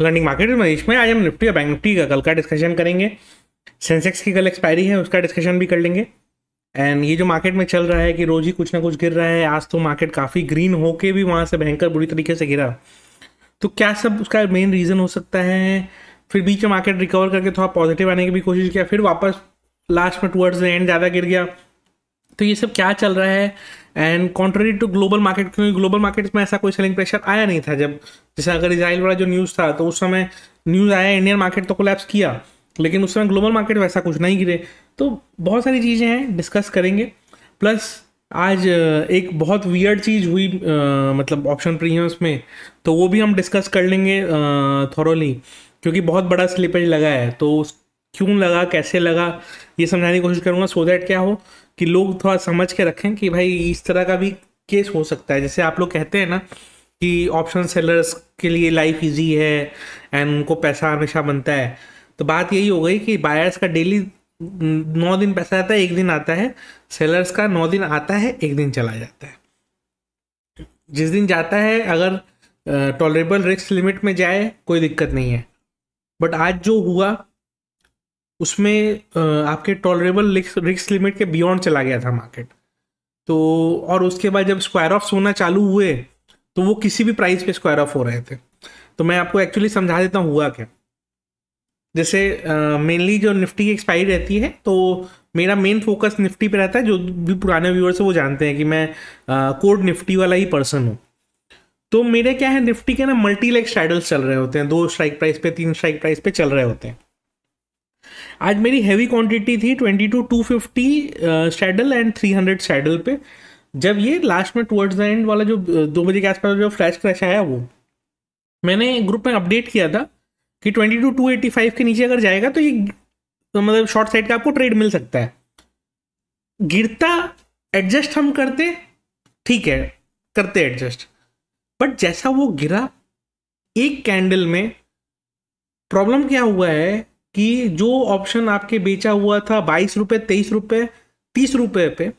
तो learning market Manish में आज हम निफ्टी और बैंक निफ्टी का कल का डिस्कशन करेंगे सेंसेक्स की कल एक्सपायरी है उसका डिस्कशन भी कर लेंगे एंड ये जो मार्केट में चल रहा है कि रोज ही कुछ ना कुछ गिर रहा है आज तो मार्केट काफ़ी ग्रीन होके भी वहाँ से भयंकर बुरी तरीके से गिरा तो क्या सब उसका मेन रीज़न हो सकता है फिर बीच में मार्केट रिकवर करके थोड़ा पॉजिटिव आने की भी कोशिश किया फिर वापस लास्ट में टूवर्ड्स द एंड ज़्यादा गिर गया तो ये सब क्या चल रहा है and contrary to global market क्योंकि ग्लोबल मार्केट में ऐसा कोई सेलिंग प्रेशर आया नहीं था जब जैसे अगर इसराइल वाला जो न्यूज़ था तो उस समय न्यूज़ आया इंडियन मार्केट तो कोलैप्स किया लेकिन उस समय ग्लोबल मार्केट वैसा कुछ नहीं गिरे तो बहुत सारी चीज़ें हैं डिस्कस करेंगे प्लस आज एक बहुत वियर्ड चीज़ हुई आ, मतलब ऑप्शन प्रीमियम्स में तो वो भी हम डिस्कस कर लेंगे थोरोली क्योंकि बहुत बड़ा स्लिपेज लगा है तो क्यों लगा कैसे लगा ये समझाने की कोशिश करूँगा सो दैट क्या हो कि लोग थोड़ा समझ के रखें कि भाई इस तरह का भी केस हो सकता है जैसे आप लोग कहते हैं ना कि ऑप्शन सेलर्स के लिए लाइफ इजी है एंड उनको पैसा हमेशा बनता है तो बात यही हो गई कि बायर्स का डेली नौ दिन पैसा आता है एक दिन आता है सेलर्स का नौ दिन आता है एक दिन चला जाता है जिस दिन जाता है अगर टॉलरेबल रिस्क लिमिट में जाए कोई दिक्कत नहीं है बट आज जो हुआ उसमें आपके टॉलरेबल रिस्क लिमिट के बियॉन्ड चला गया था मार्केट तो और उसके बाद जब स्क्वायर ऑफ होना चालू हुए तो वो किसी भी प्राइस पे स्क्वायर ऑफ हो रहे थे तो मैं आपको एक्चुअली समझा देता हूँ हुआ क्या जैसे मेनली uh, जो निफ्टी की एक्सपायरी रहती है तो मेरा मेन फोकस निफ्टी पे रहता है जो भी पुराने व्यूअर्स है वो जानते हैं कि मैं कोड uh, निफ्टी वाला ही पर्सन हूँ तो मेरे क्या है निफ्टी के ना मल्टी लेग स्ट्राइडल्स चल रहे होते हैं दो स्ट्राइक प्राइस पे तीन स्ट्राइक प्राइस पे चल रहे होते हैं आज मेरी हैवी क्वांटिटी थी twenty two two fifty straddle and three hundred straddle पे जब ये लास्ट में टुवर्ड्स द एंड वाला जो uh, दो बजे के आसपास जो फ्लैश क्रैश आया वो मैंने ग्रुप में अपडेट किया था कि twenty two two eighty five के नीचे अगर जाएगा तो ये तो मतलब शॉर्ट साइड का आपको ट्रेड मिल सकता है गिरता एडजस्ट हम करते ठीक है करते एडजस्ट बट जैसा वो गिरा एक कैंडल में प्रॉब्लम क्या हुआ है कि जो ऑप्शन आपके बेचा हुआ था बाईस रुपये तेईस रुपये तीस रुपये पे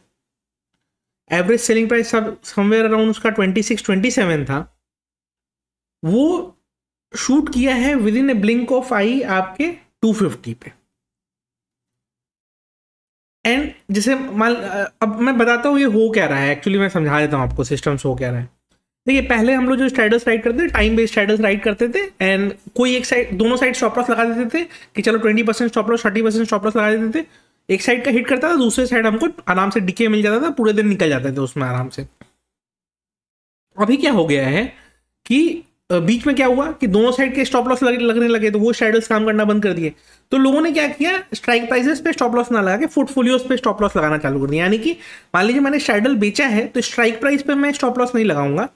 एवरेज सेलिंग प्राइस सब समवेयर अराउंड उसका ट्वेंटी सिक्स ट्वेंटी सेवन था वो शूट किया है within a blink of eye आपके टू फिफ्टी पे एंड जैसे मान अब मैं बताता हूँ ये हो क्या रहा है एक्चुअली मैं समझा देता हूँ आपको सिस्टम्स हो क्या रहा है देखिए पहले हम लोग जो स्टेटस राइट करते थे टाइम बेस्ड स्टेटस राइट करते थे एंड कोई एक साइड दोनों साइड स्टॉप लॉस लगा देते थे कि चलो twenty percent stop loss thirty percent stop loss लगा देते थे एक साइड का हिट करता था दूसरे साइड हमको आराम से डिके मिल जाता था पूरे दिन निकल जाते थे उसमें आराम से अभी क्या हो गया है कि बीच में क्या हुआ कि दोनों साइड के स्टॉप लॉस लगने लगे तो वो शेडल्स काम करना बंद कर दिए तो लोगों ने क्या किया स्ट्राइक प्राइसेस पे स्टॉप लॉस ना लगा के पोर्टफोलियोज पे स्टॉप लॉस लगाना चालू कर दिया यानी कि मान लीजिए मैंने शेडल बेचा है तो स्ट्राइक प्राइस पे मैं स्टॉप लॉस नहीं लगाऊंगा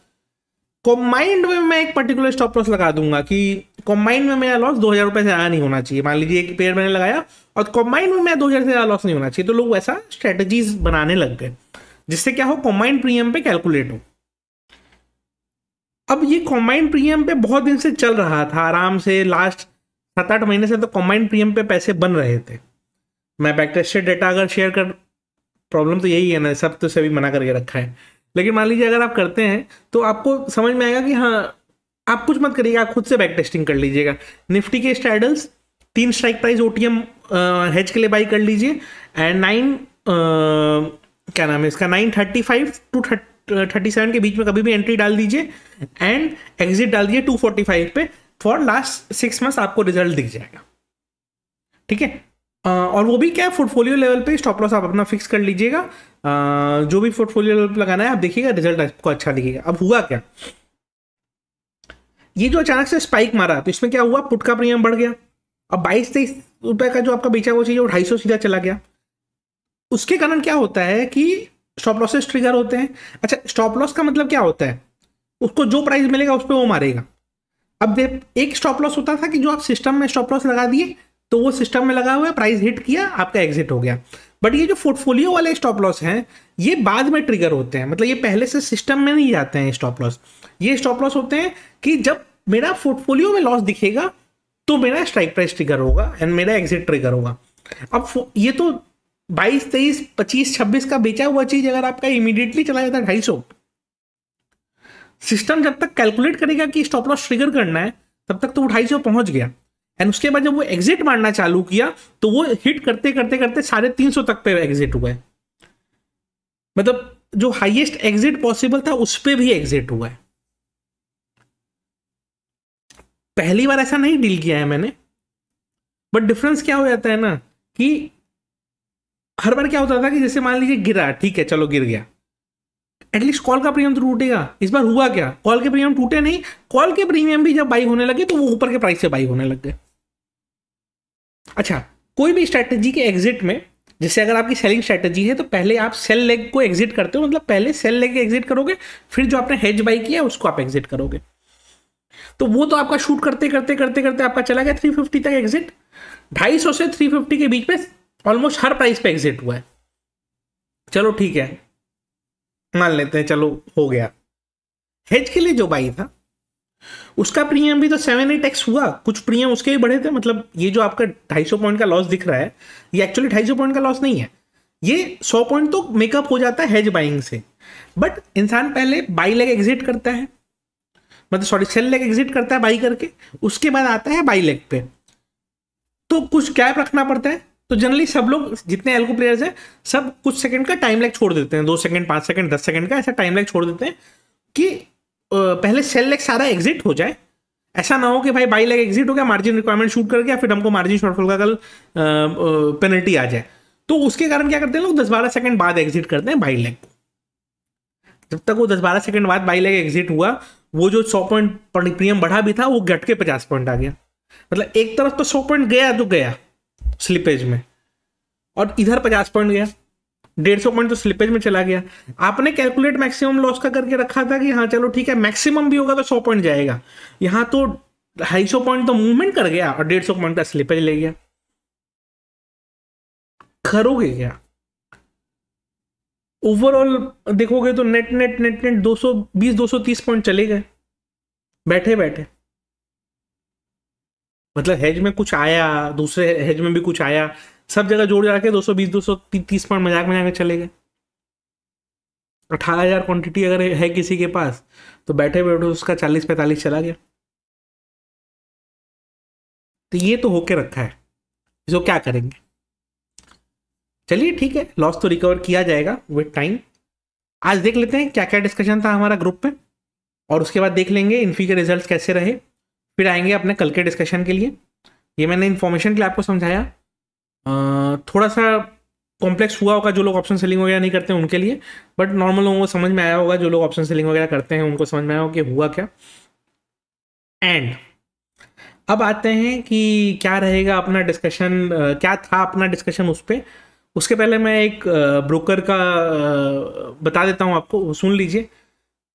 कॉम्बाइंड में मैं एक पर्टिकुलर स्टॉप लॉस लगा दूंगा कि कॉम्बाइंड में मेरा लॉस दो हजार रुपये से ज़्यादा नहीं होना चाहिए मान लीजिए एक पेयर मैंने लगाया और कॉम्बाइंड में मेरा दो हज़ार से ज़्यादा लॉस नहीं होना चाहिए तो लोग वैसा स्ट्रेटजीज बनाने लग गए जिससे क्या हो कॉम्बाइंड प्रीमियम पे कैलकुलेट हो अब ये कॉम्बाइंड प्रीमियम पे बहुत दिन से चल रहा था आराम से लास्ट सात आठ महीने से तो कॉम्बाइंड प्रीमियम पे पैसे बन रहे थे मैं बैक टेस्टेड डेटा अगर शेयर कर प्रॉब्लम तो यही है ना सब तो सभी मना करके रखा है लेकिन मान लीजिए अगर आप करते हैं तो आपको समझ में आएगा कि हाँ आप कुछ मत करिएगा आप खुद से बैक टेस्टिंग कर लीजिएगा निफ्टी के स्ट्रैडल्स तीन strike price O T M hedge के लिए बाई कर लीजिए एंड नाइन क्या नाम है इसका nine thirty five to thirty seven के बीच में कभी भी एंट्री डाल दीजिए एंड एग्जिट डाल दीजिए टू फोर्टी फाइव पे फॉर लास्ट सिक्स मंथ्स आपको रिजल्ट दिख जाएगा ठीक है और वो भी क्या है पोर्टफोलियो लेवल पे स्टॉप लॉस आप अपना फिक्स कर लीजिएगा जो भी पोर्टफोलियो लगाना है आप देखिएगा रिजल्ट आपको अच्छा दिखेगा अब हुआ क्या ये जो अचानक से स्पाइक मारा तो इसमें क्या हुआ पुट का प्रीमियम बढ़ गया अब बाईस तेईस रुपए का जो आपका बेचा हुआ चाहिए वो ढाई सौ सीधा चला गया उसके कारण क्या होता है कि स्टॉप लॉसेस ट्रिगर होते हैं अच्छा स्टॉप लॉस का मतलब क्या होता है उसको जो प्राइस मिलेगा उस पर वो मारेगा अब एक स्टॉप लॉस होता था कि जो आप सिस्टम में स्टॉप लॉस लगा दिए तो वो सिस्टम में लगा हुआ प्राइस हिट किया आपका एग्जिट हो गया बट ये जो पोर्टफोलियो वाले स्टॉप लॉस हैं ये बाद में ट्रिगर होते हैं मतलब ये पहले से सिस्टम में नहीं जाते हैं स्टॉप लॉस ये स्टॉप लॉस होते हैं कि जब मेरा पोर्टफोलियो में लॉस दिखेगा तो मेरा स्ट्राइक प्राइस ट्रिगर होगा एंड मेरा एग्जिट ट्रिगर होगा अब ये तो 22, 23, 25, 26 का बेचा हुआ चीज अगर आपका इमीडिएटली चला जाता है ढाई सिस्टम जब तक कैलकुलेट करेगा कि स्टॉप लॉस ट्रिगर करना है तब तक तो वो ढाई पहुंच गया एंड उसके बाद जब वो एग्जिट मारना चालू किया तो वो हिट करते करते करते साढ़े तीन सौ तक पे एग्जिट हुआ है मतलब जो हाईएस्ट एग्जिट पॉसिबल था उस पर भी एग्जिट हुआ है पहली बार ऐसा नहीं डील किया है मैंने बट डिफरेंस क्या हो जाता है ना कि हर बार क्या होता था कि जैसे मान लीजिए गिरा ठीक है चलो गिर गया एटलीस्ट कॉल का प्रीमियम तो टूटेगा इस बार हुआ क्या कॉल के प्रीमियम टूटे नहीं कॉल के प्रीमियम भी जब बाई होने लगे तो वो ऊपर के प्राइस से बाई होने लग गए अच्छा कोई भी स्ट्रैटेजी के एग्जिट में जैसे अगर आपकी सेलिंग स्ट्रैटेजी है तो पहले आप सेल लेग को एग्जिट करते हो मतलब पहले सेल लेग एग्जिट करोगे फिर जो आपने हेज बाई किया उसको आप एग्जिट करोगे तो वो तो आपका शूट करते करते करते करते आपका चला गया 350 तक एग्जिट 250 से 350 के बीच में ऑलमोस्ट हर प्राइस पे एग्जिट हुआ है चलो ठीक है मान लेते हैं चलो हो गया हेज के लिए जो बाई था उसका प्रीमियम भी तो सेवन एट एक्स हुआ कुछ प्रीमियम उसके भी बढ़े थे मतलब ये जो आपका ढाई सौ पॉइंट का लॉस दिख रहा है ये एक्चुअली ढाई सौ पॉइंट का लॉस नहीं है ये सौ पॉइंट तो मेकअप हो जाता है हेज बाइंग से बट इंसान पहले बाई लेग एग्जिट करता है मतलब सॉरी सेल लेग एग्जिट करता है बाई करके उसके बाद आता है बाई लेग पे तो कुछ कैप रखना पड़ता है तो जनरली सब लोग जितने एल्को प्लेयर्स हैं सब कुछ सेकंड का टाइम लैग छोड़ देते हैं दो सेकंड पांच सेकंड दस सेकंड का ऐसा टाइम लैग छोड़ देते हैं कि पहले सेल लेग सारा एग्जिट हो जाए ऐसा ना हो कि भाई बाई लेग एग्जिट हो गया मार्जिन रिक्वायरमेंट शूट कर गया फिर हमको मार्जिन शॉर्टफॉल का कल पेनल्टी आ जाए तो उसके कारण क्या करते हैं लोग दस बारह सेकंड बाद एग्जिट करते हैं बाई लेग को जब तक वो दस बारह सेकंड बाद बाई लेग एग्जिट हुआ वो जो सौ पॉइंट प्रीमियम बढ़ा भी था वो घट के पचास पॉइंट आ गया मतलब एक तरफ तो सौ पॉइंट गया तो गया स्लिपेज में और इधर पचास पॉइंट गया डेढ़ सौ पॉइंट तो स्लिपेज में चला गया आपने कैलकुलेट मैक्सिमम लॉस का करके रखा था कि हाँ चलो ठीक है मैक्सिमम भी होगा तो सौ पॉइंट जाएगा यहाँ तो ढाई सौ पॉइंट तो मूवमेंट कर गया और डेढ़ सौ पॉइंट का स्लिपेज ले गया करोगे क्या ओवरऑल देखोगे तो net net net net 220 230 point चले गए बैठे बैठे मतलब हेज में कुछ आया दूसरे हेज में भी कुछ आया सब जगह जोड़ जाके दो सौ बीस दो सौ तीस पॉइंट मजाक मजाक चले गए अठारह हज़ार क्वान्टिटी अगर है किसी के पास तो बैठे बैठे उसका चालीस पैंतालीस चला गया तो ये तो होके रखा है इसको क्या करेंगे चलिए ठीक है लॉस तो रिकवर किया जाएगा विथ टाइम आज देख लेते हैं क्या क्या डिस्कशन था हमारा ग्रुप में और उसके बाद देख लेंगे फी के रिजल्ट कैसे रहे फिर आएंगे अपने कल के डिस्कशन के लिए ये मैंने इन्फॉर्मेशन के लिए आपको समझाया थोड़ा सा कॉम्प्लेक्स हुआ होगा जो लोग ऑप्शन सेलिंग वगैरह नहीं करते हैं उनके लिए बट नॉर्मल लोगों को समझ में आया होगा जो लोग ऑप्शन सेलिंग वगैरह करते हैं उनको समझ में आया होगा कि हुआ क्या एंड अब आते हैं कि क्या रहेगा अपना डिस्कशन क्या था अपना डिस्कशन उस पर उसके पहले मैं एक ब्रोकर का बता देता हूँ आपको सुन लीजिए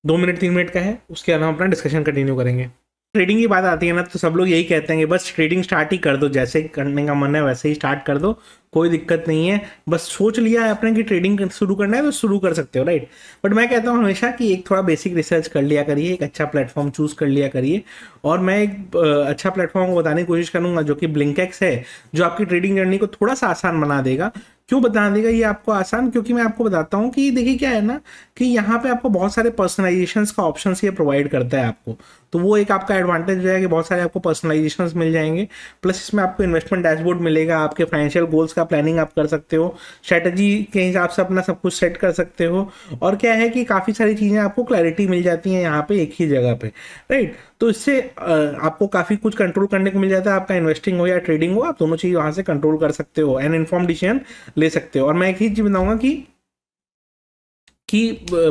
दो मिनट तीन मिनट का है उसके अलावा अपना डिस्कशन कंटिन्यू करेंगे ट्रेडिंग की बात आती है ना तो सब लोग यही कहते हैं कि बस ट्रेडिंग स्टार्ट ही कर दो जैसे करने का मन है वैसे ही स्टार्ट कर दो कोई दिक्कत नहीं है बस सोच लिया है आपने कि ट्रेडिंग शुरू करना है तो शुरू कर सकते हो राइट बट मैं कहता हूँ हमेशा कि एक थोड़ा बेसिक रिसर्च कर लिया करिए एक अच्छा प्लेटफॉर्म चूज कर लिया करिए और मैं एक अच्छा प्लेटफॉर्म को बताने की कोशिश करूंगा जो कि ब्लिंकेक्स है जो आपकी ट्रेडिंग जर्नी को थोड़ा सा आसान बना देगा क्यों बता देगा ये आपको आसान क्योंकि मैं आपको बताता हूँ कि देखिए क्या है ना कि यहाँ पे आपको बहुत सारे पर्सनलाइजेशन का ऑप्शन ये प्रोवाइड करता है आपको तो वो एक आपका एडवांटेज है कि बहुत सारे आपको पर्सनलाइजेशन मिल जाएंगे प्लस इसमें आपको इन्वेस्टमेंट डैशबोर्ड मिलेगा आपके फाइनेंशियल गोल्स का प्लानिंग आप कर सकते हो स्ट्रेटेजी के हिसाब से अपना सब कुछ सेट कर सकते हो और क्या है कि काफ़ी सारी चीज़ें आपको क्लैरिटी मिल जाती हैं यहाँ पे एक ही जगह पे राइट तो इससे आपको काफ़ी कुछ कंट्रोल करने को मिल जाता है आपका इन्वेस्टिंग हो या ट्रेडिंग हो आप दोनों चीज़ वहाँ से कंट्रोल कर सकते हो एंड इन्फॉर्म डिसीजन ले सकते हो और मैं एक ही चीज़ बताऊँगा कि कि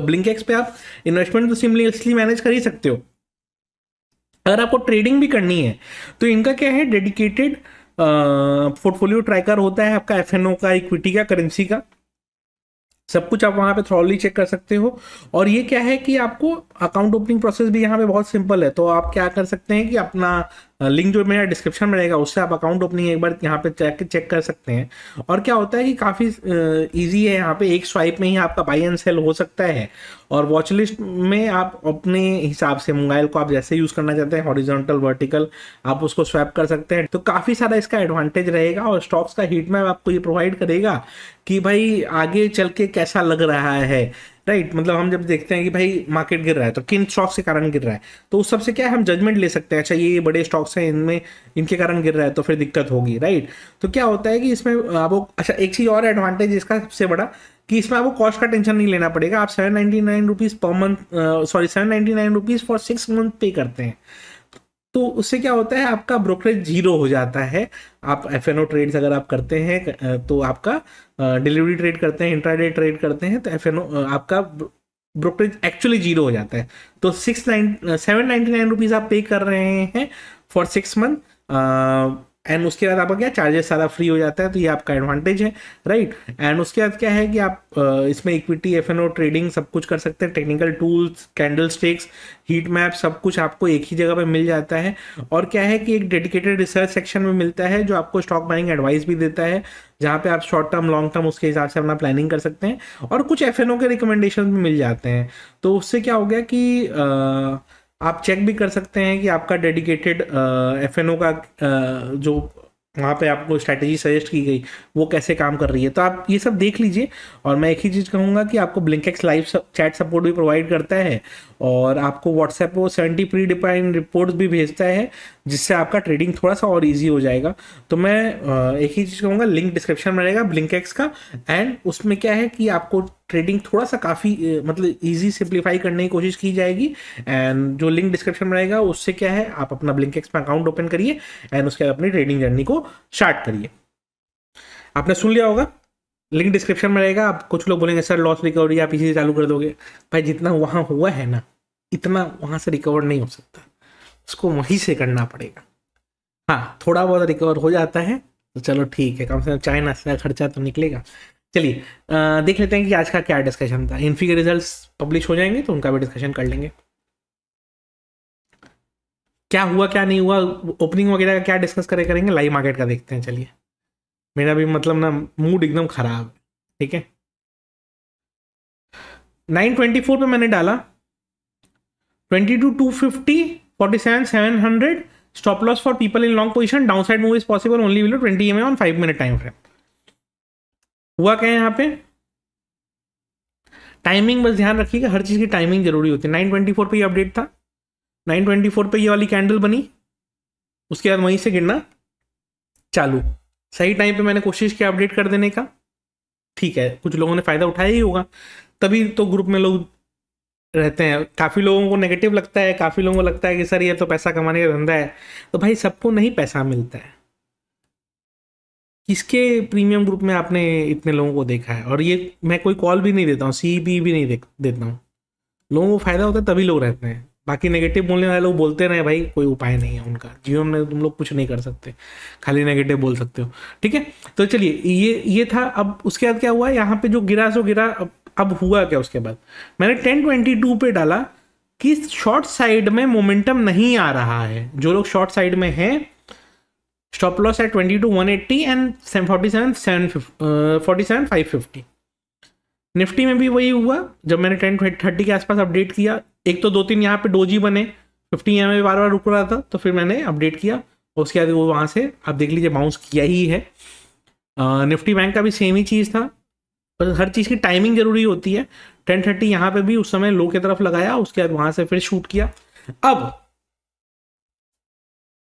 ब्लिंकेक्स पे आप इन्वेस्टमेंट तो सिमलेसली मैनेज कर ही सकते हो अगर आपको ट्रेडिंग भी करनी है तो इनका क्या है डेडिकेटेड पोर्टफोलियो ट्रैकर होता है आपका एफ का इक्विटी का करेंसी का सब कुछ आप वहाँ पे थ्रॉली चेक कर सकते हो और ये क्या है कि आपको अकाउंट ओपनिंग प्रोसेस भी यहाँ पे बहुत सिंपल है तो आप क्या कर सकते हैं कि अपना लिंक जो मेरा डिस्क्रिप्शन में रहेगा उससे आप अकाउंट ओपनिंग एक बार यहाँ पे चेक चेक कर सकते हैं और क्या होता है कि काफ़ी ईजी है यहाँ पे एक स्वाइप में ही आपका बाई एंड सेल हो सकता है और वॉच लिस्ट में आप अपने हिसाब से मोबाइल को आप जैसे यूज़ करना चाहते हैं हॉरिजॉन्टल वर्टिकल आप उसको स्वैप कर सकते हैं तो काफ़ी सारा इसका एडवांटेज रहेगा और स्टॉक्स का हीट मैप आपको ये प्रोवाइड करेगा कि भाई आगे चल के कैसा लग रहा है राइट मतलब हम जब देखते हैं कि भाई मार्केट गिर रहा है तो किन स्टॉक्स के कारण गिर रहा है तो उस सबसे क्या है हम जजमेंट ले सकते हैं अच्छा ये बड़े स्टॉक्स हैं इनमें इनके कारण गिर रहा है तो फिर दिक्कत होगी राइट तो क्या होता है कि इसमें आपको अच्छा एक चीज़ और एडवांटेज इसका सबसे बड़ा कि इसमें आपको कॉस्ट का टेंशन नहीं लेना पड़ेगा आप seven ninety nine rupees per month sorry seven ninety nine rupees for six month pay करते हैं तो उससे क्या होता है आपका ब्रोकरेज जीरो हो जाता है आप एफ एन ओ ट्रेड्स अगर आप करते हैं तो आपका डिलीवरी ट्रेड करते हैं इंट्राडे ट्रेड करते हैं तो एफ एन ओ आपका ब्रोकरेज एक्चुअली जीरो हो जाता है तो six nine seven ninety nine rupees आप पे कर रहे हैं फॉर सिक्स मंथ एंड उसके बाद आपका क्या चार्जेस सारा फ्री हो जाता है तो ये आपका एडवांटेज है राइट एंड उसके बाद क्या है कि आप इसमें इक्विटी एफ ट्रेडिंग सब कुछ कर सकते हैं technical tools candlesticks heat map सब कुछ आपको एक ही जगह पर मिल जाता है और क्या है कि एक डेडिकेटेड रिसर्च सेक्शन में मिलता है जो आपको स्टॉक बाइंग एडवाइस भी देता है जहाँ पे आप शॉर्ट टर्म लॉन्ग टर्म उसके हिसाब से अपना प्लानिंग कर सकते हैं और कुछ एफ के रिकमेंडेशन भी मिल जाते हैं तो उससे क्या हो गया कि आ, आप चेक भी कर सकते हैं कि आपका डेडिकेटेड एफ एन ओ का uh, जो वहाँ पे आपको स्ट्रैटेजी सजेस्ट की गई वो कैसे काम कर रही है तो आप ये सब देख लीजिए और मैं एक ही चीज़ कहूँगा कि आपको ब्लिंकेक्स लाइव चैट सपोर्ट भी प्रोवाइड करता है और आपको व्हाट्सएप पर सेवेंटी प्री डिपाइन रिपोर्ट्स भी भेजता है जिससे आपका ट्रेडिंग थोड़ा सा और ईजी हो जाएगा तो मैं uh, एक ही चीज़ कहूँगा लिंक डिस्क्रिप्शन में रहेगा ब्लिंकेक्स का एंड उसमें क्या है कि आपको ट्रेडिंग थोड़ा सा काफ़ी मतलब इजी सिंप्लीफाई करने की कोशिश की जाएगी एंड जो लिंक डिस्क्रिप्शन में रहेगा उससे क्या है आप अपना ब्लिंक एक्स में अकाउंट ओपन करिए एंड उसके बाद अपनी ट्रेडिंग जर्नी को स्टार्ट करिए आपने सुन लिया होगा लिंक डिस्क्रिप्शन में रहेगा आप कुछ लोग बोलेंगे सर लॉस रिकवरी आप इसी से चालू कर दोगे भाई जितना वहाँ हुआ है ना इतना वहाँ से रिकवर नहीं हो सकता उसको वहीं से करना पड़ेगा हाँ थोड़ा बहुत रिकवर हो जाता है तो चलो ठीक है कम से कम चाइना से खर्चा तो निकलेगा चलिए देख लेते हैं कि आज का क्या डिस्कशन था इन्फी के रिजल्ट पब्लिश हो जाएंगे तो उनका भी डिस्कशन कर लेंगे क्या हुआ क्या नहीं हुआ ओपनिंग वगैरह का क्या डिस्कस करे करेंगे लाइव मार्केट का देखते हैं चलिए मेरा भी मतलब ना मूड एकदम खराब है ठीक है नाइन ट्वेंटी फोर पर मैंने डाला twenty two two fifty forty seven seven hundred stop loss for people in long position downside move is possible only below twenty EMA on five minute time frame हुआ क्या है यहाँ पे timing बस ध्यान रखिएगा हर चीज़ की टाइमिंग जरूरी होती है नाइन ट्वेंटी फोर पर ये अपडेट था नाइन ट्वेंटी फोर पर ये वाली कैंडल बनी उसके बाद वहीं से गिरना चालू सही टाइम पे मैंने कोशिश किया अपडेट कर देने का ठीक है कुछ लोगों ने फ़ायदा उठाया ही होगा तभी तो ग्रुप में लोग रहते हैं काफ़ी लोगों को नेगेटिव लगता है काफ़ी लोगों को लगता है कि सर ये तो पैसा कमाने का धंधा है तो भाई सबको नहीं पैसा मिलता है किसके प्रीमियम ग्रुप में आपने इतने लोगों को देखा है और ये मैं कोई कॉल भी नहीं देता हूँ सी बी e भी नहीं देख देता हूँ लोगों को फ़ायदा होता है तभी लोग रहते हैं बाकी नेगेटिव बोलने वाले लोग बोलते रहे भाई कोई उपाय नहीं है उनका जीवन में तुम लोग कुछ नहीं कर सकते खाली नेगेटिव बोल सकते हो ठीक है तो चलिए ये ये था अब उसके बाद क्या हुआ यहाँ पे जो गिरा सो गिरा अब, अब हुआ क्या उसके बाद मैंने टेन ट्वेंटी टू पे डाला कि शॉर्ट साइड में मोमेंटम नहीं आ रहा है जो लोग शॉर्ट साइड में हैं है twenty two one eighty and seven seven seven forty forty seven five fifty Nifty में भी वही हुआ जब मैंने टेन थर्टी के आसपास अपडेट किया एक तो दो तीन यहाँ पे डोजी बने फिफ्टी एम बार बार रुक रहा था तो फिर मैंने अपडेट किया उसके बाद वो वहाँ से आप देख लीजिए बाउंस किया ही है निफ्टी बैंक का भी सेम ही चीज़ था पर हर चीज़ की टाइमिंग ज़रूरी होती है टेन थर्टी यहाँ पर भी उस समय लो की तरफ लगाया उसके बाद वहाँ से फिर शूट किया अब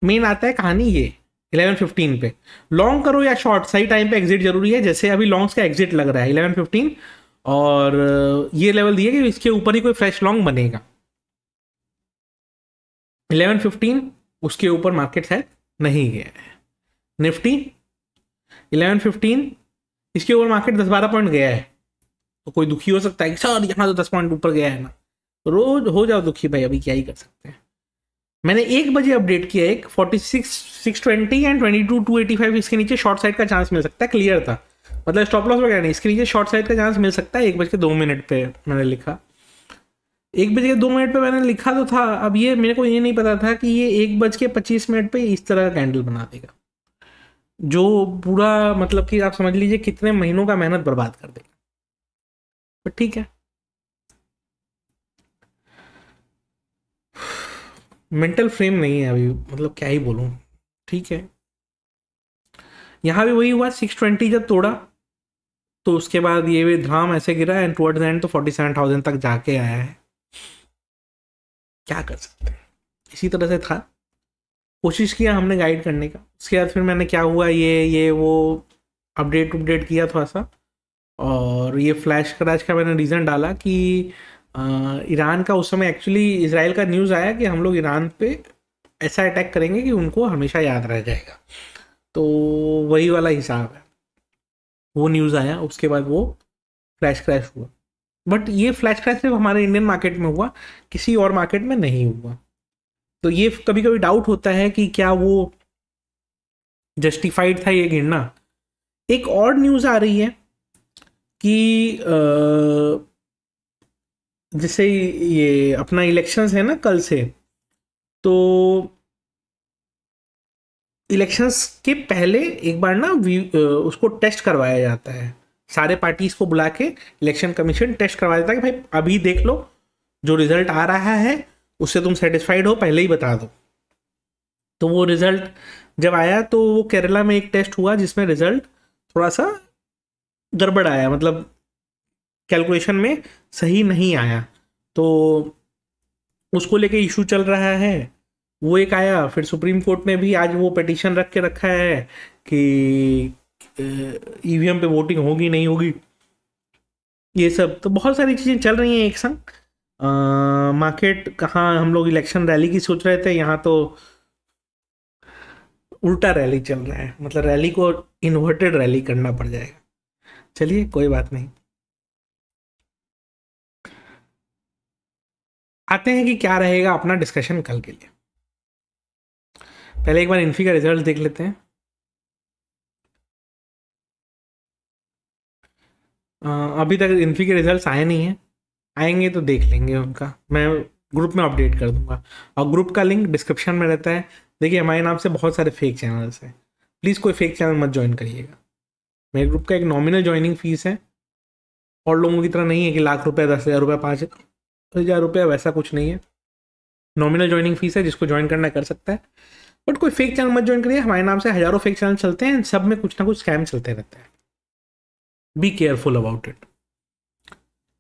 मेन आता है कहानी ये इलेवन फिफ्टीन पे लॉन्ग करो या शॉर्ट सही टाइम पे एग्जिट जरूरी है जैसे अभी लॉन्ग्स का एग्जिट लग रहा है इलेवन फिफ्टीन और ये लेवल दिए कि इसके ऊपर ही कोई फ्रेश लॉन्ग बनेगा इलेवन फिफ्टीन उसके ऊपर मार्केट शायद नहीं गया है निफ्टी इलेवन फिफ्टीन इसके ऊपर मार्केट दस बारह पॉइंट गया है तो कोई दुखी हो सकता है सर यहाँ तो दस पॉइंट ऊपर गया है ना रोज हो जाओ दुखी भाई अभी क्या ही कर सकते हैं मैंने एक बजे अपडेट किया एक forty six six twenty and twenty two two eighty five इसके नीचे शॉर्ट साइड का चांस मिल सकता है क्लियर था मतलब स्टॉप लॉस वगैरह नहीं इसके नीचे शॉर्ट साइड का चांस मिल सकता है एक बज के दो मिनट पे मैंने लिखा एक बज के दो मिनट पे मैंने लिखा तो था अब ये मेरे को ये नहीं पता था कि ये एक बज के पच्चीस मिनट पे इस तरह का कैंडल बना देगा जो पूरा मतलब कि आप समझ लीजिए कितने महीनों का मेहनत बर्बाद कर देगा तो ठीक है मेंटल फ्रेम नहीं है अभी मतलब क्या ही बोलूँ ठीक है यहाँ भी वही हुआ सिक्स ट्वेंटी जब तोड़ा तो उसके बाद ये धाम ऐसे गिरा एंड टुवर्ड्स एंड तो फोर्टी सेवन थाउजेंड तक जाके आया है क्या कर सकते हैं इसी तरह से था कोशिश किया हमने गाइड करने का उसके बाद फिर मैंने क्या हुआ ये ये वो अपडेट अपडेट किया थोड़ा सा और ये फ्लैश क्रैश का मैंने रीज़न डाला कि ईरान का उस समय एक्चुअली इसराइल का न्यूज़ आया कि हम लोग ईरान पे ऐसा अटैक करेंगे कि उनको हमेशा याद रह जाएगा तो वही वाला हिसाब है वो न्यूज़ आया उसके बाद वो फ्लैश क्रैश हुआ बट ये फ्लैश क्रैश सिर्फ हमारे इंडियन मार्केट में हुआ किसी और मार्केट में नहीं हुआ तो ये कभी कभी डाउट होता है कि क्या वो जस्टिफाइड था ये गिरना एक और न्यूज़ आ रही है कि जैसे ये अपना इलेक्शंस है ना कल से तो इलेक्शंस के पहले एक बार ना उसको टेस्ट करवाया जाता है सारे पार्टीज को बुला के इलेक्शन कमीशन टेस्ट करवा देता है कि भाई अभी देख लो जो रिजल्ट आ रहा है उससे तुम सेटिस्फाइड हो पहले ही बता दो तो वो रिजल्ट जब आया तो वो केरला में एक टेस्ट हुआ जिसमें रिजल्ट थोड़ा सा गड़बड़ आया मतलब कैलकुलेशन में सही नहीं आया तो उसको लेके इशू चल रहा है वो एक आया फिर सुप्रीम कोर्ट ने भी आज वो पटिशन रख के रखा है कि ईवीएम e पे वोटिंग होगी नहीं होगी ये सब तो बहुत सारी चीज़ें चल रही हैं एक संग मार्केट कहाँ हम लोग इलेक्शन रैली की सोच रहे थे यहाँ तो उल्टा रैली चल रहा है मतलब रैली को इन्वर्टेड रैली करना पड़ जाएगा चलिए कोई बात नहीं आते हैं कि क्या रहेगा अपना डिस्कशन कल के लिए पहले एक बार इन्फी का रिजल्ट देख लेते हैं आ, अभी तक इन्फी के रिजल्ट्स आए नहीं हैं आएंगे तो देख लेंगे उनका मैं ग्रुप में अपडेट कर दूंगा और ग्रुप का लिंक डिस्क्रिप्शन में रहता है देखिए हमारे नाम से बहुत सारे फेक चैनल्स हैं प्लीज़ कोई फेक चैनल मत ज्वाइन करिएगा मेरे ग्रुप का एक नॉमिनल ज्वाइनिंग फीस है और लोगों की तरह नहीं है कि लाख रुपये दस हज़ार रुपये पाँच हज़ार रुपया वैसा कुछ नहीं है नॉमिनल ज्वाइनिंग फीस है जिसको ज्वाइन करना कर सकता है बट कोई फेक चैनल मत ज्वाइन करिए हमारे नाम से हज़ारों फेक चैनल चलते हैं सब में कुछ ना कुछ स्कैम चलते रहते हैं बी केयरफुल अबाउट इट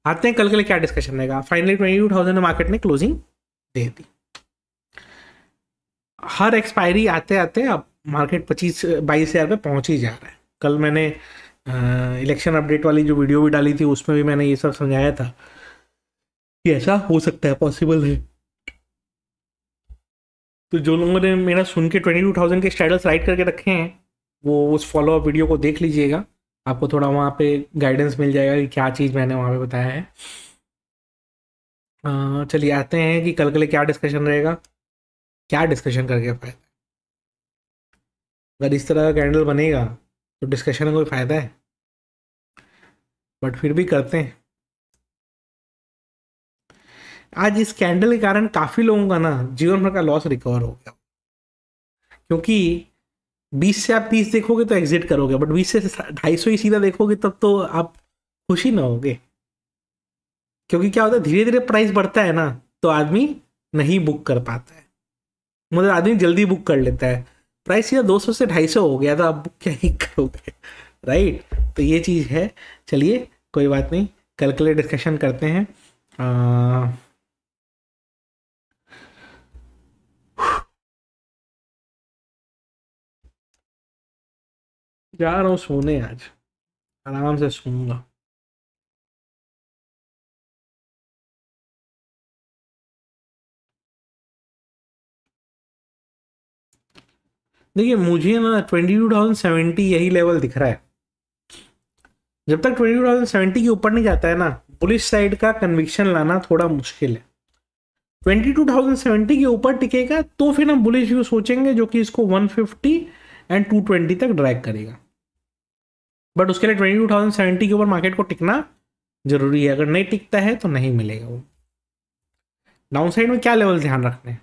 आते हैं कल के लिए क्या डिस्कशन रहेगा finally twenty two thousand market ने क्लोजिंग दे दी हर एक्सपायरी आते आते अब मार्केट पच्चीस बाईस हज़ार पे पहुंच ही जा रहा है कल मैंने इलेक्शन अपडेट वाली जो वीडियो भी डाली थी उसमें भी मैंने ये सब समझाया था कि ऐसा हो सकता है पॉसिबल है तो जो लोगों ने मेरा सुन के ट्वेंटी टू थाउजेंड के स्टैडल्स राइट करके रखे हैं वो उस फॉलोअप वीडियो को देख लीजिएगा आपको थोड़ा वहाँ पे गाइडेंस मिल जाएगा कि क्या चीज़ मैंने वहाँ पे बताया है चलिए आते हैं कि कल के लिए क्या डिस्कशन रहेगा क्या डिस्कशन करके फायदा अगर इस तरह का कैंडल बनेगा तो डिस्कशन में कोई फ़ायदा है बट फिर भी करते हैं आज इस स्कैंडल के कारण काफी लोगों का ना जीवन भर का लॉस रिकवर हो गया क्योंकि 20 से आप 30 देखोगे तो एग्जिट करोगे बट 20 से ढाई सौ ही सीधा देखोगे तब तो आप खुशी ना होगे क्योंकि क्या होता है धीरे धीरे प्राइस बढ़ता है ना तो आदमी नहीं बुक कर पाता है मतलब आदमी जल्दी बुक कर लेता है प्राइस सीधा 200 से 250 हो गया तो आप बुक क्या ही करोगे राइट तो ये चीज़ है चलिए कोई बात नहीं कल के लिए डिस्कशन करते हैं आ... जा रहा हूँ सोने आज आराम से सोऊंगा देखिए मुझे ना ट्वेंटी टू थाउजेंड सेवेंटी यही लेवल दिख रहा है जब तक ट्वेंटी टू थाउजेंड सेवेंटी के ऊपर नहीं जाता है ना पुलिस साइड का कन्विक्शन लाना थोड़ा मुश्किल है ट्वेंटी टू थाउजेंड सेवेंटी के ऊपर टिकेगा तो फिर हम बुलिश व्यू सोचेंगे जो कि इसको one fifty and two twenty तक ड्रैग करेगा बट उसके लिए ट्वेंटी टू थाउजेंड सेवेंटी के ऊपर मार्केट को टिकना जरूरी है अगर नहीं टिकता है तो नहीं मिलेगा वो डाउन साइड में क्या लेवल ध्यान रखने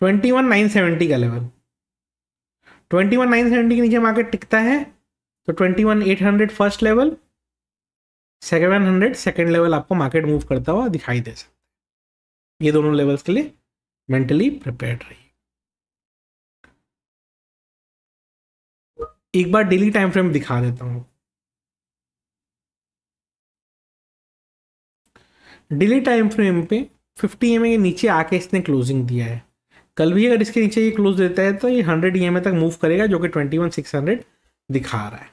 ट्वेंटी वन नाइन सेवेंटी का level twenty one nine seventy के नीचे मार्केट टिकता है तो twenty one eight hundred first level seven hundred second level आपको मार्केट मूव करता हुआ दिखाई दे सकता है ये दोनों लेवल्स के लिए मेंटली प्रिपेयर रही एक बार डेली टाइम फ्रेम दिखा देता हूं डेली टाइम फ्रेम पे 50 एम के नीचे आके इसने क्लोजिंग दिया है कल भी अगर इसके नीचे ये क्लोज देता है तो ये 100 ई e तक मूव करेगा जो कि 21,600 दिखा रहा है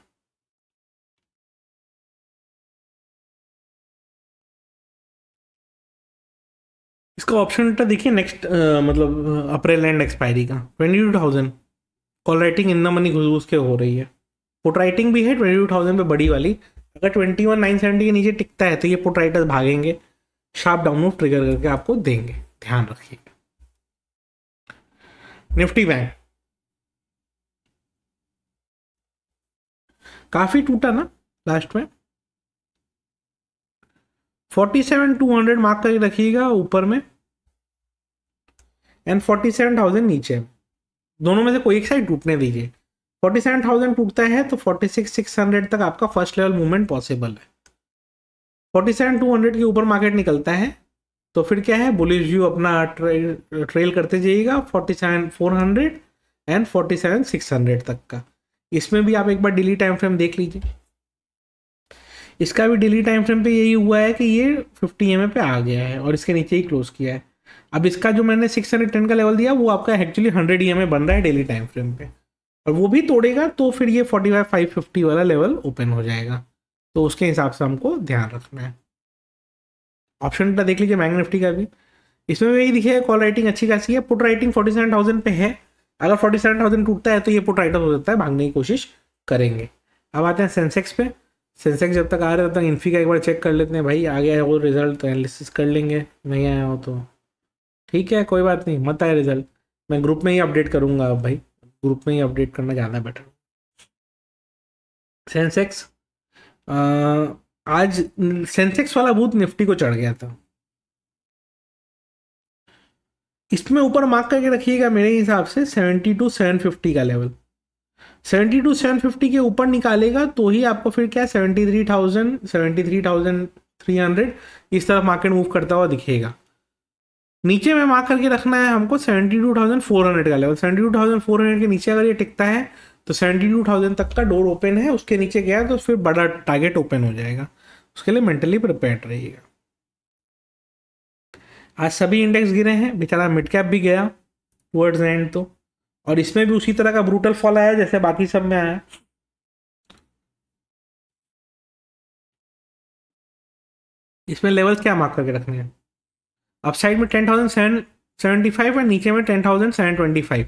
इसका ऑप्शन तो देखिए नेक्स्ट मतलब अप्रैल एंड एक्सपायरी का twenty two thousand call writing in the money घुस घुस के हो रही है पुट राइटिंग भी है ट्वेंटी टू थाउजेंड पर बड़ी वाली अगर ट्वेंटी वन नाइन सेवेंटी के नीचे टिकता है तो ये पुट राइटर्स भागेंगे शार्प डाउन ट्रिगर करके आपको देंगे ध्यान रखिए निफ्टी बैंक काफी टूटा ना लास्ट में forty seven two hundred mark करके रखिएगा ऊपर में एंड फोर्टी सेवन थाउजेंड नीचे है दोनों में से कोई एक साइड टूटने दीजिए फोर्टी सेवन थाउजेंड टूटता है तो फोर्टी सिक्स सिक्स हंड्रेड तक आपका फर्स्ट लेवल मूवमेंट पॉसिबल है फोर्टी सेवन टू हंड्रेड के ऊपर मार्केट निकलता है तो फिर क्या है बुलिश व्यू अपना ट्रेल ट्रेल करते जाइएगा forty seven four hundred and forty seven six hundred तक का इसमें भी आप एक बार डेली टाइम फ्रेम देख लीजिए इसका भी डेली टाइम फ्रेम पे यही हुआ है कि ये 50 एम पे आ गया है और इसके नीचे ही क्लोज किया है अब इसका जो मैंने सिक्स हंड्रेड टेन का लेवल दिया वो आपका एक्चुअली हंड्रेड ई एम बन रहा है डेली टाइम फ्रेम पे और वो भी तोड़ेगा तो फिर ये फोर्टी फाइव फाइव फिफ्टी वाला लेवल ओपन हो जाएगा तो उसके हिसाब से हमको ध्यान रखना है ऑप्शन का देख लीजिए बैंक निफ्टी का भी इसमें भी यही दिखेगा कॉल राइटिंग अच्छी खासी है put writing forty seven thousand पे है अगर फोर्टी सेवन थाउजेंड टूटता है तो ये पुट राइटर हो जाता है भागने की कोशिश करेंगे अब आते हैं सेंसेक्स पे सेंसेक्स जब तक आ रहा है तब तक इन्फी का एक बार चेक कर लेते हैं भाई आ गया है वो रिजल्ट तो एनालिसिस कर लेंगे नहीं आया हो तो ठीक है कोई बात नहीं मत आए रिजल्ट मैं ग्रुप में ही अपडेट करूंगा अब भाई ग्रुप में ही अपडेट करना ज़्यादा बेटर सेंसेक्स आज सेंसेक्स वाला बूथ निफ्टी को चढ़ गया था इसमें ऊपर मार्क करके रखिएगा मेरे हिसाब से सेवेंटी टू सेवन फिफ्टी का level seventy two seven fifty के ऊपर निकालेगा तो ही आपको फिर क्या seventy three thousand seventy three thousand three hundred इस तरफ मार्केट मूव करता हुआ दिखेगा नीचे में मार्क करके रखना है हमको seventy two thousand four hundred का level seventy two thousand four hundred के नीचे अगर ये टिकता है तो सेवेंटी टू थाउजेंड तक का डोर ओपन है उसके नीचे गया तो फिर बड़ा टारगेट ओपन हो जाएगा उसके लिए मेंटली प्रिपेयर रहिएगा आज सभी इंडेक्स गिरे हैं बेचारा मिड कैप भी गया वर्ड्स एंड तो और इसमें भी उसी तरह का ब्रूटल फॉल आया जैसे बाकी सब में आया इसमें लेवल्स क्या मार्क करके रखने हैं अपसाइड में ten thousand seven seventy five और नीचे में ten thousand seven twenty five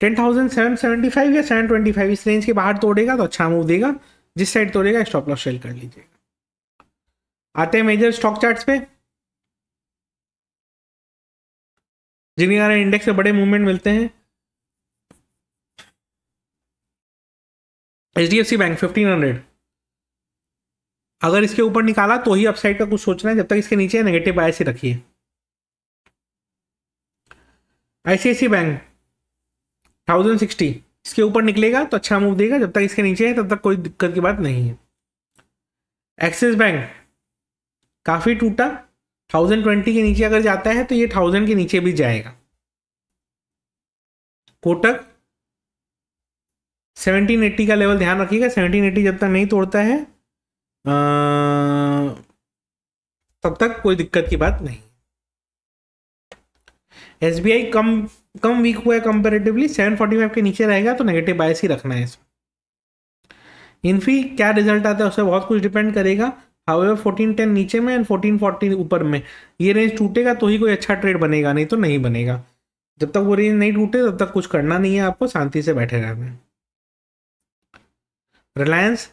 ten thousand seven seventy five या सेवन ट्वेंटी फाइव इस रेंज के बाहर तोड़ेगा तो अच्छा मूव देगा जिस साइड तोड़ेगा स्टॉप लॉस सेल कर लीजिएगा आते हैं मेजर स्टॉक चार्ट्स पे जिन्हें यार इंडेक्स से बड़े मूवमेंट मिलते हैं H D F C bank fifteen hundred अगर इसके ऊपर निकाला तो ही अपसाइड का कुछ सोचना है जब तक इसके नीचे नेगेटिव बायस ही रखिए आईसीआईसी बैंक थाउजेंड सिक्सटी इसके ऊपर निकलेगा तो अच्छा मूव देगा जब तक इसके नीचे है तब तक कोई दिक्कत की बात नहीं है एक्सिस बैंक काफ़ी टूटा थाउजेंड ट्वेंटी के नीचे अगर जाता है तो ये थाउजेंड के नीचे भी जाएगा कोटक सेवनटीन एट्टी का लेवल ध्यान रखिएगा सेवनटीन एट्टी जब तक नहीं तोड़ता है आ, तब तक कोई दिक्कत की बात नहीं एस कम कम वीक हुआ है कंपेरेटिवली फाइव के नीचे रहेगा तो नेगेटिव बायस ही रखना है इसमें इनफी क्या रिजल्ट आता है उससे बहुत कुछ डिपेंड करेगा एवर फोर्टीन टेन नीचे में एंड फोर्टीन फोर्टीन ऊपर में ये रेंज टूटेगा तो ही कोई अच्छा ट्रेड बनेगा नहीं तो नहीं बनेगा जब तक वो रेंज नहीं टूटे तब तक कुछ करना नहीं है आपको शांति से बैठे रहना है रिलायंस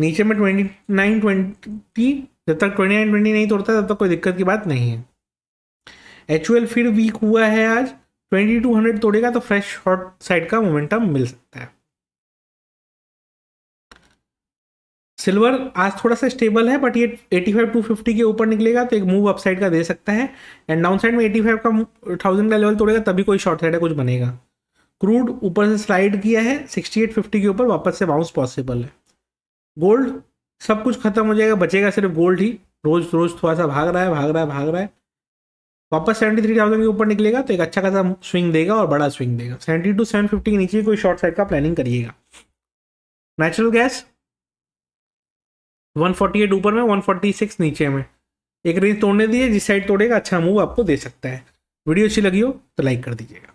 नीचे में ट्वेंटी नाइन ट्वेंटी जब तक ट्वेंटी नाइन ट्वेंटी नहीं तोड़ता तब तक कोई दिक्कत की बात नहीं है एच फिर वीक हुआ है आज 2200 तोड़ेगा तो फ्रेश शॉर्ट साइड का मोमेंटम मिल सकता है सिल्वर आज थोड़ा सा स्टेबल है बट ये 85 250 के ऊपर निकलेगा तो एक मूव अपसाइड का दे सकता है एंड डाउन साइड में 85 का थाउजेंड का लेवल तोड़ेगा तभी कोई शॉर्ट साइड है कुछ बनेगा क्रूड ऊपर से स्लाइड किया है 6850 के ऊपर वापस से बाउंस पॉसिबल है गोल्ड सब कुछ खत्म हो जाएगा बचेगा सिर्फ गोल्ड ही रोज रोज थोड़ा सा भाग रहा है भाग रहा है भाग रहा है वापस सेवेंटी थ्री थाउजेंड के ऊपर निकलेगा तो एक अच्छा खासा स्विंग देगा और बड़ा स्विंग देगा सेवेंटी टू सेवन फिफ्टी के नीचे कोई शॉर्ट साइड का प्लानिंग करिएगा नेचुरल गैस 148 ऊपर में 146 नीचे में एक रेंज तोड़ने दिए जिस साइड तोड़ेगा अच्छा मूव आपको दे सकता है वीडियो अच्छी लगी हो तो लाइक कर दीजिएगा